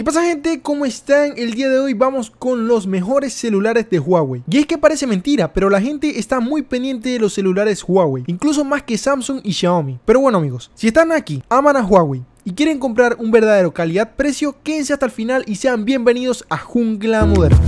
¿Qué pasa gente? ¿Cómo están? El día de hoy vamos con los mejores celulares de Huawei. Y es que parece mentira, pero la gente está muy pendiente de los celulares Huawei, incluso más que Samsung y Xiaomi. Pero bueno amigos, si están aquí, aman a Huawei, y quieren comprar un verdadero calidad-precio, quédense hasta el final y sean bienvenidos a Jungla Moderna.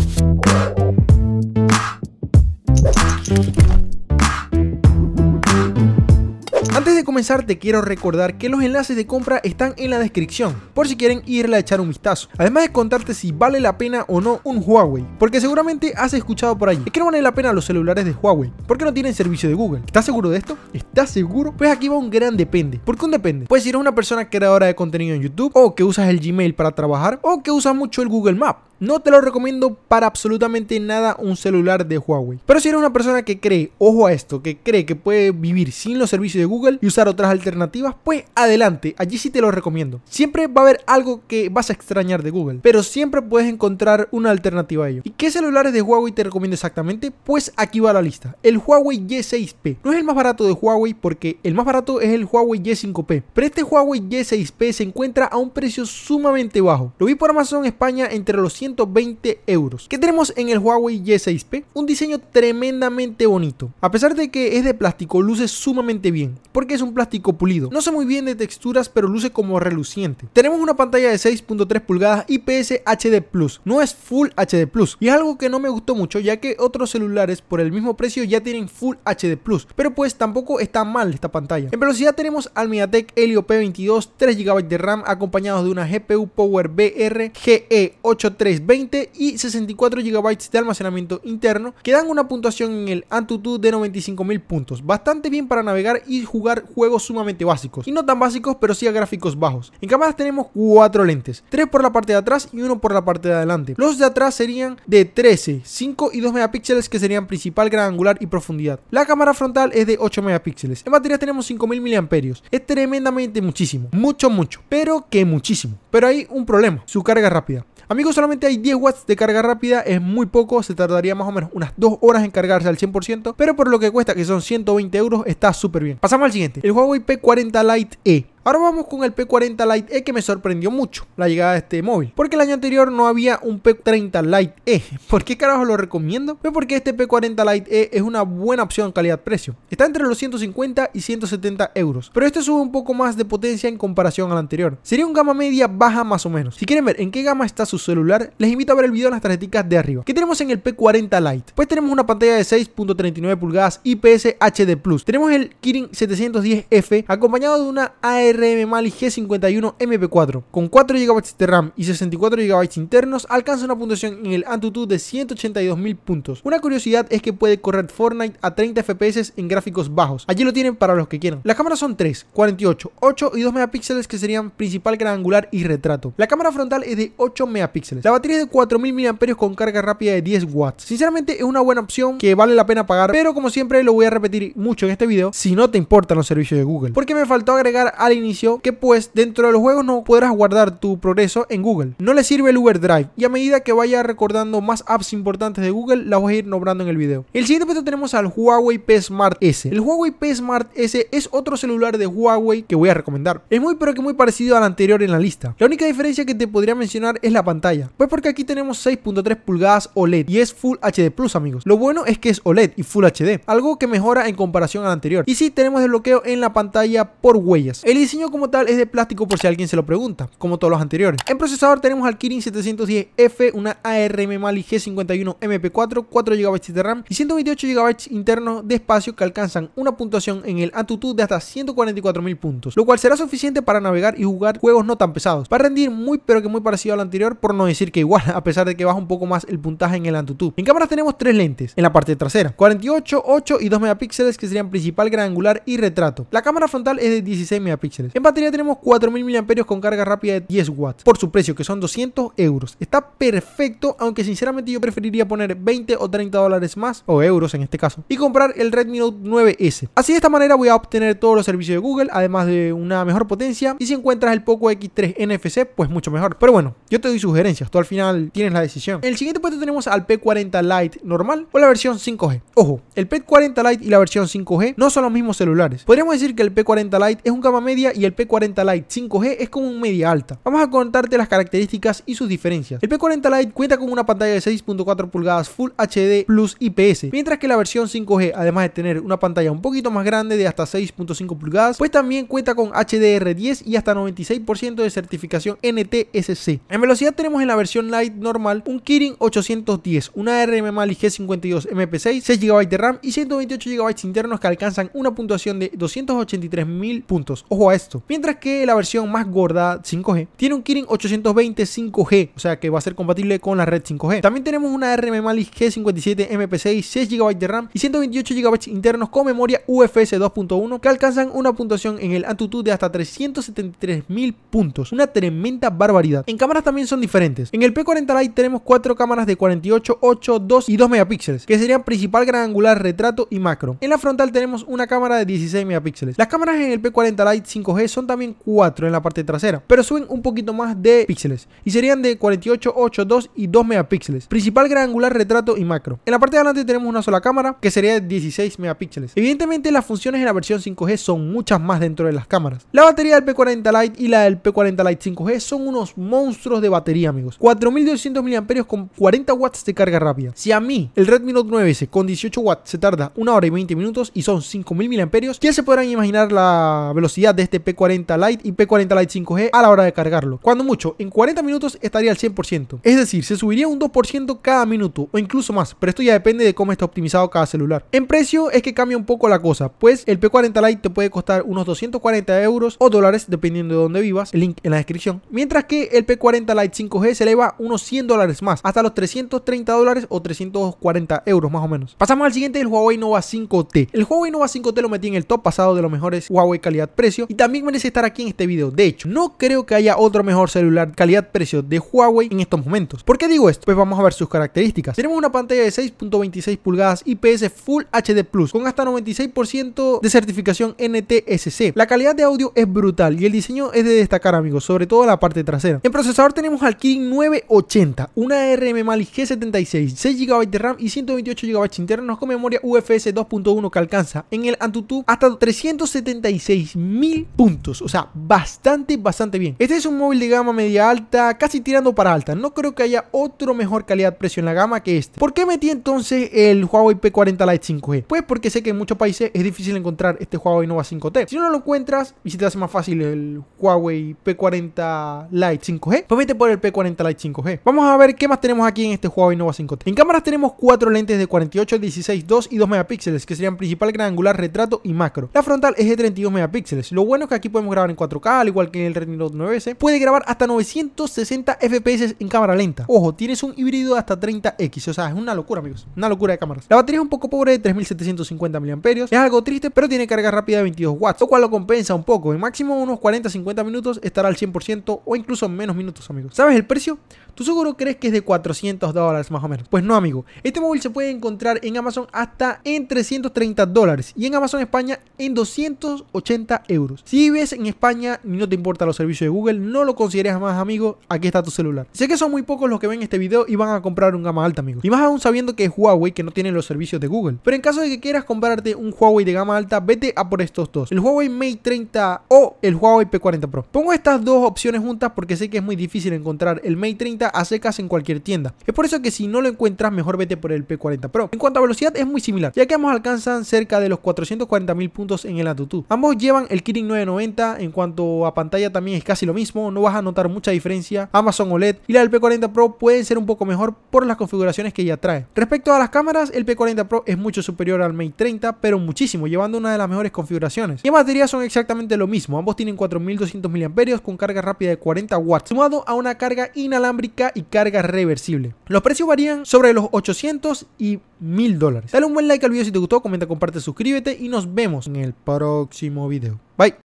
Antes de comenzar te quiero recordar que los enlaces de compra están en la descripción, por si quieren irle a echar un vistazo. Además de contarte si vale la pena o no un Huawei, porque seguramente has escuchado por ahí, es que no vale la pena los celulares de Huawei, porque no tienen servicio de Google. ¿Estás seguro de esto? ¿Estás seguro? Pues aquí va un gran depende. ¿Por qué un depende? Pues si eres una persona creadora de contenido en YouTube, o que usas el Gmail para trabajar, o que usas mucho el Google Map. No te lo recomiendo para absolutamente nada un celular de Huawei. Pero si eres una persona que cree, ojo a esto, que cree que puede vivir sin los servicios de Google y usar otras alternativas, pues adelante, allí sí te lo recomiendo. Siempre va a haber algo que vas a extrañar de Google, pero siempre puedes encontrar una alternativa a ello. ¿Y qué celulares de Huawei te recomiendo exactamente? Pues aquí va la lista. El Huawei Y6P. No es el más barato de Huawei porque el más barato es el Huawei Y5P. Pero este Huawei Y6P se encuentra a un precio sumamente bajo. Lo vi por Amazon España entre los 100 120 euros. ¿Qué tenemos en el Huawei Y6P? Un diseño tremendamente bonito. A pesar de que es de plástico, luce sumamente bien, porque es un plástico pulido. No sé muy bien de texturas, pero luce como reluciente. Tenemos una pantalla de 6.3 pulgadas IPS HD Plus. No es Full HD Plus. Y es algo que no me gustó mucho, ya que otros celulares por el mismo precio ya tienen Full HD Plus. Pero pues tampoco está mal esta pantalla. En velocidad tenemos al Helio P22, 3 GB de RAM, acompañados de una GPU Power BR GE83 20 y 64 GB de almacenamiento interno, que dan una puntuación en el Antutu de 95.000 puntos, bastante bien para navegar y jugar juegos sumamente básicos, y no tan básicos, pero sí a gráficos bajos. En cámaras tenemos 4 lentes, 3 por la parte de atrás y 1 por la parte de adelante. Los de atrás serían de 13, 5 y 2 megapíxeles que serían principal, gran angular y profundidad. La cámara frontal es de 8 megapíxeles. En batería tenemos 5000 mAh Es tremendamente muchísimo, mucho mucho, pero que muchísimo. Pero hay un problema, su carga rápida. Amigos, solamente hay 10 watts de carga rápida, es muy poco, se tardaría más o menos unas 2 horas en cargarse al 100%, pero por lo que cuesta, que son 120 euros, está súper bien. Pasamos al siguiente, el Huawei P40 Lite E. Ahora vamos con el P40 Lite E que me sorprendió mucho la llegada de este móvil. Porque el año anterior no había un P30 Lite E. ¿Por qué carajo lo recomiendo? Pues porque este P40 Lite E es una buena opción calidad-precio. Está entre los 150 y 170 euros. Pero este sube un poco más de potencia en comparación al anterior. Sería un gama media baja más o menos. Si quieren ver en qué gama está su celular, les invito a ver el video en las tarjetitas de arriba. ¿Qué tenemos en el P40 Lite? Pues tenemos una pantalla de 6.39 pulgadas IPS HD+. Tenemos el Kirin 710F acompañado de una AR ARM Mali G51 MP4. Con 4 GB de RAM y 64 GB internos, alcanza una puntuación en el Antutu de 182.000 puntos. Una curiosidad es que puede correr Fortnite a 30 FPS en gráficos bajos. Allí lo tienen para los que quieran. Las cámaras son 3, 48, 8 y 2 megapíxeles que serían principal, gran angular y retrato. La cámara frontal es de 8 megapíxeles. La batería es de 4000 mAh con carga rápida de 10 watts. Sinceramente es una buena opción que vale la pena pagar, pero como siempre lo voy a repetir mucho en este video, si no te importan los servicios de Google. Porque me faltó agregar alguien inicio que pues dentro de los juegos no podrás guardar tu progreso en Google. No le sirve el Uber Drive y a medida que vaya recordando más apps importantes de Google las voy a ir nombrando en el video. El siguiente puesto tenemos al Huawei P Smart S. El Huawei P Smart S es otro celular de Huawei que voy a recomendar. Es muy pero que muy parecido al anterior en la lista. La única diferencia que te podría mencionar es la pantalla. Pues porque aquí tenemos 6.3 pulgadas OLED y es Full HD Plus amigos. Lo bueno es que es OLED y Full HD, algo que mejora en comparación al anterior. Y si, tenemos desbloqueo en la pantalla por huellas. El diseño como tal es de plástico por si alguien se lo pregunta, como todos los anteriores. En procesador tenemos al Kirin 710F, una ARM Mali G51 MP4, 4 GB de RAM y 128 GB internos de espacio que alcanzan una puntuación en el AnTuTu de hasta 144.000 puntos, lo cual será suficiente para navegar y jugar juegos no tan pesados. Va a rendir muy pero que muy parecido al anterior, por no decir que igual, a pesar de que baja un poco más el puntaje en el AnTuTu. En cámaras tenemos tres lentes, en la parte trasera, 48, 8 y 2 megapíxeles que serían principal, gran angular y retrato. La cámara frontal es de 16 megapíxeles en batería tenemos 4000 mAh con carga rápida de 10 watts por su precio que son 200 euros. Está perfecto, aunque sinceramente yo preferiría poner 20 o 30 dólares más, o euros en este caso, y comprar el Redmi Note 9S. Así de esta manera voy a obtener todos los servicios de Google, además de una mejor potencia, y si encuentras el Poco X3 NFC, pues mucho mejor. Pero bueno, yo te doy sugerencias, tú al final tienes la decisión. En el siguiente puesto tenemos al P40 Lite normal o la versión 5G. Ojo, el P40 Lite y la versión 5G no son los mismos celulares. Podríamos decir que el P40 Lite es un gama media y el P40 Lite 5G es como un media alta. Vamos a contarte las características y sus diferencias. El P40 Lite cuenta con una pantalla de 6.4 pulgadas Full HD Plus IPS, mientras que la versión 5G, además de tener una pantalla un poquito más grande de hasta 6.5 pulgadas, pues también cuenta con HDR10 y hasta 96% de certificación NTSC. En velocidad tenemos en la versión Lite normal un Kirin 810, una RMMALI G52 MP6, 6 GB de RAM y 128 GB internos que alcanzan una puntuación de 283.000 puntos. Ojo a eso Mientras que la versión más gorda 5G tiene un Kirin 820 5G, o sea que va a ser compatible con la red 5G. También tenemos una RM Mali G57 MP6, 6 GB de RAM y 128 GB internos con memoria UFS 2.1 que alcanzan una puntuación en el Antutu de hasta 373.000 puntos. Una tremenda barbaridad. En cámaras también son diferentes. En el P40 Lite tenemos cuatro cámaras de 48, 8, 2 y 2 megapíxeles, que serían principal, gran angular, retrato y macro. En la frontal tenemos una cámara de 16 megapíxeles. Las cámaras en el P40 Lite 5G son también 4 en la parte trasera, pero suben un poquito más de píxeles y serían de 48, 8, 2 y 2 megapíxeles. Principal gran angular, retrato y macro. En la parte de adelante tenemos una sola cámara que sería de 16 megapíxeles. Evidentemente las funciones en la versión 5G son muchas más dentro de las cámaras. La batería del P40 Lite y la del P40 Lite 5G son unos monstruos de batería, amigos. 4200 mAh con 40 watts de carga rápida. Si a mí el Redmi Note 9S con 18 watts se tarda 1 hora y 20 minutos y son 5000 mAh, ya se podrán imaginar la velocidad de este este P40 Lite y P40 Lite 5G a la hora de cargarlo. Cuando mucho, en 40 minutos estaría al 100%. Es decir, se subiría un 2% cada minuto o incluso más, pero esto ya depende de cómo está optimizado cada celular. En precio es que cambia un poco la cosa, pues el P40 Lite te puede costar unos 240 euros o dólares dependiendo de donde vivas, el link en la descripción. Mientras que el P40 Lite 5G se eleva unos 100 dólares más, hasta los 330 dólares o 340 euros más o menos. Pasamos al siguiente, el Huawei Nova 5T. El Huawei Nova 5T lo metí en el top pasado de los mejores Huawei calidad-precio y también merece estar aquí en este video. De hecho, no creo que haya otro mejor celular calidad-precio de Huawei en estos momentos. ¿Por qué digo esto? Pues vamos a ver sus características. Tenemos una pantalla de 6.26 pulgadas IPS Full HD Plus con hasta 96% de certificación NTSC. La calidad de audio es brutal y el diseño es de destacar, amigos, sobre todo la parte trasera. En procesador tenemos al Kirin 980, una RM Mali G76, 6 GB de RAM y 128 GB internos con memoria UFS 2.1 que alcanza en el Antutu hasta 376 mil puntos. O sea, bastante, bastante bien. Este es un móvil de gama media alta, casi tirando para alta. No creo que haya otro mejor calidad-precio en la gama que este. ¿Por qué metí entonces el Huawei P40 Lite 5G? Pues porque sé que en muchos países es difícil encontrar este Huawei Nova 5T. Si no lo encuentras y si te hace más fácil el Huawei P40 Lite 5G, pues vete por el P40 Lite 5G. Vamos a ver qué más tenemos aquí en este Huawei Nova 5T. En cámaras tenemos cuatro lentes de 48, 16, 2 y 2 megapíxeles, que serían principal, gran angular, retrato y macro. La frontal es de 32 megapíxeles. Lo bueno que aquí podemos grabar en 4K, al igual que en el Redmi Note 9S. Puede grabar hasta 960 FPS en cámara lenta. Ojo, tienes un híbrido hasta 30X, o sea, es una locura, amigos. Una locura de cámaras. La batería es un poco pobre de 3750 mAh. Es algo triste, pero tiene carga rápida de 22 watts, lo cual lo compensa un poco. En máximo unos 40-50 minutos estará al 100% o incluso menos minutos, amigos. ¿Sabes el precio? Tú seguro crees que es de 400 dólares más o menos. Pues no, amigo. Este móvil se puede encontrar en Amazon hasta en 330 dólares y en Amazon España en 280 euros. Si vives en España y no te importan los servicios de Google, no lo consideres más amigo, aquí está tu celular. Sé que son muy pocos los que ven este video y van a comprar un gama alta, amigos. Y más aún sabiendo que es Huawei que no tiene los servicios de Google. Pero en caso de que quieras comprarte un Huawei de gama alta, vete a por estos dos. El Huawei Mate 30 o el Huawei P40 Pro. Pongo estas dos opciones juntas porque sé que es muy difícil encontrar el Mate 30 a secas en cualquier tienda. Es por eso que si no lo encuentras, mejor vete por el P40 Pro. En cuanto a velocidad, es muy similar, ya que ambos alcanzan cerca de los 440.000 puntos en el Antutu. Ambos llevan el Kirin 9 90 En cuanto a pantalla también es casi lo mismo, no vas a notar mucha diferencia. Amazon OLED y la del P40 Pro pueden ser un poco mejor por las configuraciones que ya trae. Respecto a las cámaras, el P40 Pro es mucho superior al Mate 30, pero muchísimo, llevando una de las mejores configuraciones. Y en batería son exactamente lo mismo, ambos tienen 4200 mAh con carga rápida de 40 watts, sumado a una carga inalámbrica y carga reversible. Los precios varían sobre los 800 y 1000 dólares. Dale un buen like al video si te gustó, comenta, comparte, suscríbete y nos vemos en el próximo video. Bye.